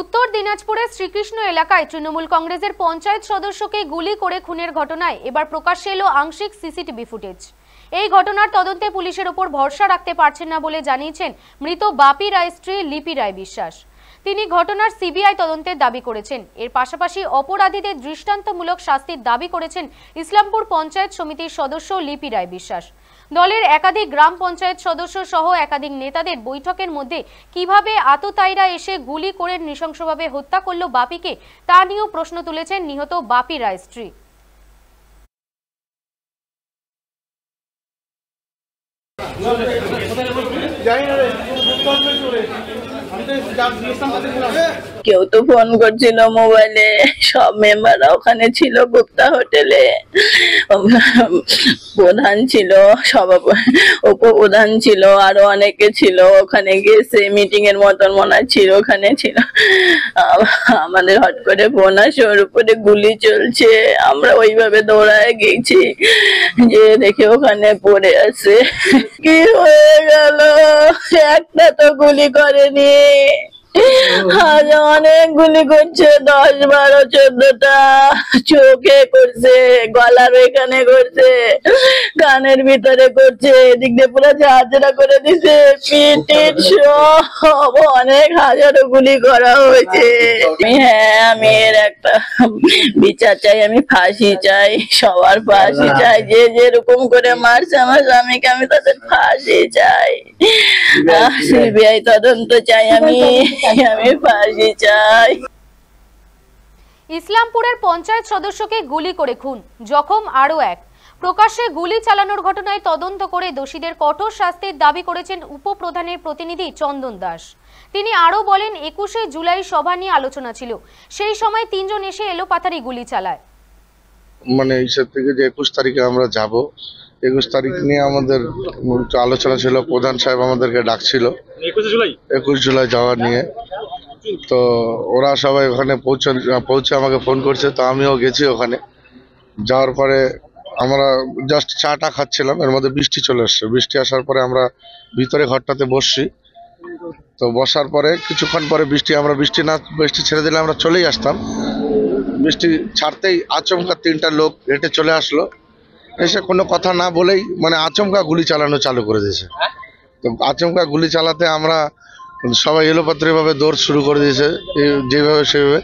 উত্তর দিনাজপুরে শ্রীকৃষ্ণ এলাকায় তৃণমূল কংগ্রেসের পঞ্চায়েত সদস্যকে গুলি করে খুনের ঘটনায় এবার প্রকাশ্যে এলো আংশিক সিসিটিভি ফুটেজ এই ঘটনার তদন্তে পুলিশের ওপর ভরসা রাখতে পারছেন না বলে জানিয়েছেন মৃত বাপি রায় স্ত্রী লিপি রায় বিশ্বাস তিনি ঘটনার সিবিআই তদন্তের দাবি করেছেন এর পাশাপাশি অপরাধীদের দৃষ্টান্তমূলক শাস্তির দাবি করেছেন ইসলামপুর পঞ্চায়েত সমিতির সদস্য লিপি রায় বিশ্বাস দলের একাধিক গ্রাম পঞ্চায়েত সদস্য সহ একাধিক নেতাদের বৈঠকের মধ্যে কিভাবে আততায়ীরা এসে গুলি করে নৃশংসভাবে হত্যা করল বাপিকে তা নিয়েও প্রশ্ন তুলেছেন নিহত বাপি রায় স্ত্রী জানি না রে আমি তো কেউ তো ফোন করছিল মোবাইলে সব মেম্বাররা ওখানে ছিল গুপ্তা হোটেলে প্রধান ছিল উপপ্রধান ছিল আরো অনেকে ছিল ওখানে গেছে মিটিং এর মতন মনে ছিল ওখানে ছিল আমাদের হট করে ফোন আসে ওর উপরে গুলি চলছে আমরা ওইভাবে দৌড়ায় গেছি যে দেখে ওখানে পড়ে আছে কি হয়ে গেল একটা তো গুলি করেনি অনেকগুলি করছে দশ বারো চোদ্দটা চোখে করছে গলার এখানে করছে কানের ভিতরে করছে এদিক দিয়ে পুরো ঝাঁচড়া করে দিছে অনেক হাজারো গুলি করা হয়েছে হ্যাঁ আমি এর একটা বিচার চাই আমি ফাঁসি চাই সবার ফাঁসি চাই যে যেরকম করে মারছে আমার স্বামীকে আমি তাদের ফাঁসি চাই সিবিআই তদন্ত চাই আমি আমি ফাঁসি চাই ইসলামপুরের পঞ্চায়েত সদস্যকে গুলি করে খুন জখম আরও এক প্রকাশ্যে গুলি চালানোর ঘটনায় তদন্ত করে দোষীদের কঠোর শাস্তির দাবি করেছেন উপপ্রধানের প্রতিনিধি চন্দন দাস তিনি আরও বলেন একুশে জুলাই সভা নিয়ে আলোচনা ছিল সেই সময় তিনজন এসে পাথারি গুলি চালায় মানে এইসব থেকে যে একুশ তারিখে আমরা যাব একুশ তারিখ নিয়ে আমাদের আলোচনা ছিল প্রধান সাহেব আমাদেরকে ডাকছিল একুশ জুলাই যাওয়া নিয়ে তো ওরা সবাই ওখানে পৌঁছে পৌঁছে আমাকে ফোন করছে তো আমিও গেছি ওখানে যাওয়ার পরে আমরা জাস্ট চাটা খাচ্ছিলাম এর মধ্যে বৃষ্টি চলে এসছে বৃষ্টি আসার পরে আমরা ভিতরে ঘরটাতে বসছি তো বসার পরে কিছুক্ষণ পরে বৃষ্টি আমরা বৃষ্টি না বৃষ্টি ছেড়ে দিলে আমরা চলেই আসতাম বৃষ্টি ছাড়তেই আচমকা তিনটা লোক হেঁটে চলে আসলো এসে কোনো কথা না বলেই মানে আচমকা গুলি চালানো চালু করে দিয়েছে হ্যাঁ? তো আচমকা গুলি চালাতে আমরা সবাই এলোপাত্রভাবে দৌড় শুরু করে দিয়েছে যেভাবে সেভাবে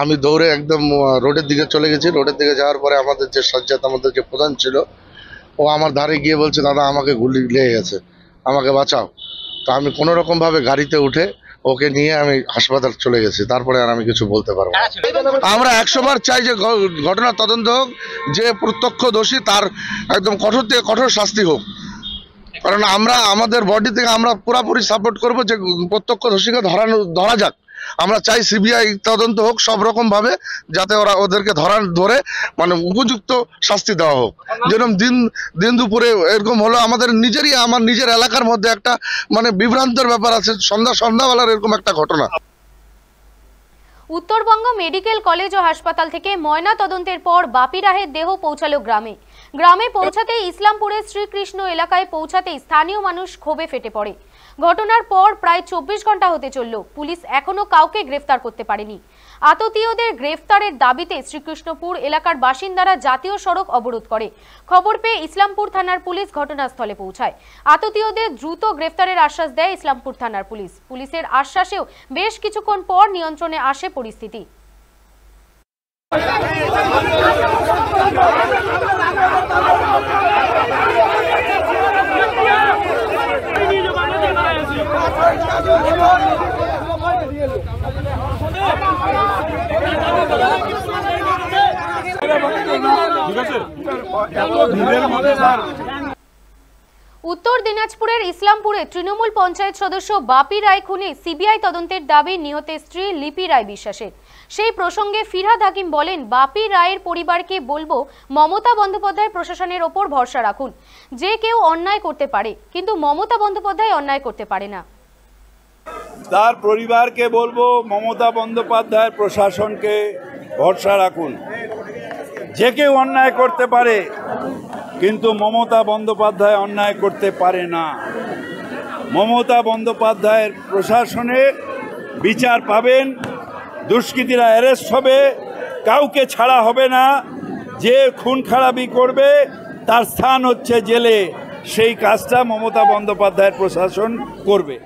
আমি দৌড়ে একদম রোডের দিকে চলে গেছি রোডের দিকে যাওয়ার পরে আমাদের যে সজ্জাত আমাদের যে প্রধান ছিল ও আমার ধারে গিয়ে বলছে দাদা আমাকে গুলি লেগে গেছে আমাকে বাঁচাও তো আমি কোনোরকমভাবে গাড়িতে উঠে ওকে নিয়ে আমি হাসপাতাল চলে গেছি তারপরে আর আমি কিছু বলতে পারবো আমরা একশোবার চাই যে ঘটনা তদন্ত হোক যে প্রত্যক্ষ দোষী তার একদম কঠোর থেকে কঠোর শাস্তি হোক কারণ আমরা আমাদের বডি থেকে আমরা পুরাপুরি সাপোর্ট করব যে প্রত্যক্ষ দোষীকে ধরানো ধরা যাক আমরা চাই সিবিআই তদন্ত হোক সব রকম ভাবে যাতে ওরা ওদেরকে ধরার ধরে মানে উপযুক্ত শাস্তি দেওয়া হোক যেরকম দিন দিন দুপুরে এরকম হলো আমাদের নিজেরই আমার নিজের এলাকার মধ্যে একটা মানে বিভ্রান্তের ব্যাপার আছে সন্ধ্যা সন্ধ্যাবেলার এরকম একটা ঘটনা উত্তরবঙ্গ মেডিকেল কলেজ ও হাসপাতাল থেকে ময়না তদন্তের পর বাপি রাহের দেহ পৌঁছালো গ্রামে গ্রামে পৌঁছাতে ইসলামপুরের শ্রীকৃষ্ণ এলাকায় পৌঁছাতে স্থানীয় মানুষ ক্ষোভে ফেটে পড়ে ঘটনার পর প্রায় চব্বিশ ঘন্টা হতে চলল পুলিশ এখনও কাউকে গ্রেফতার করতে পারেনি আততীয়দের গ্রেফতারের দাবিতে শ্রীকৃষ্ণপুর এলাকার বাসিন্দারা জাতীয় সড়ক অবরোধ করে খবর পেয়ে ইসলামপুর থানার পুলিশ ঘটনাস্থলে পৌঁছায় আততীয়দের দ্রুত গ্রেফতারের আশ্বাস দেয় ইসলামপুর থানার পুলিশ পুলিশের আশ্বাসেও বেশ কিছুক্ষণ পর নিয়ন্ত্রণে আসে পরিস্থিতি উত্তর দিনাজপুরের ইসলামপুরে তৃণমূল পঞ্চায়েত সদস্য বাপি রায় খুনে সিবিআই তদন্তের দাবি নিহতের স্ত্রী লিপি রায় বিশ্বাসের সেই প্রসঙ্গে ফিরহাদ হাকিম বলেন বাপি রায়ের পরিবারকে বলবো মমতা বন্দ্যোপাধ্যায় প্রশাসনের ওপর ভরসা রাখুন যে কেউ অন্যায় করতে পারে কিন্তু মমতা বন্দ্যোপাধ্যায় অন্যায় করতে পারে না তার পরিবারকে বলবো মমতা বন্দ্যোপাধ্যায়ের প্রশাসনকে ভরসা রাখুন যে কেউ অন্যায় করতে পারে কিন্তু মমতা বন্দ্যোপাধ্যায় অন্যায় করতে পারে না মমতা বন্দ্যোপাধ্যায়ের প্রশাসনে বিচার পাবেন দুষ্কৃতীরা অ্যারেস্ট হবে কাউকে ছাড়া হবে না যে খুন খারাপি করবে তার স্থান হচ্ছে জেলে সেই কাজটা মমতা বন্দ্যোপাধ্যায়ের প্রশাসন করবে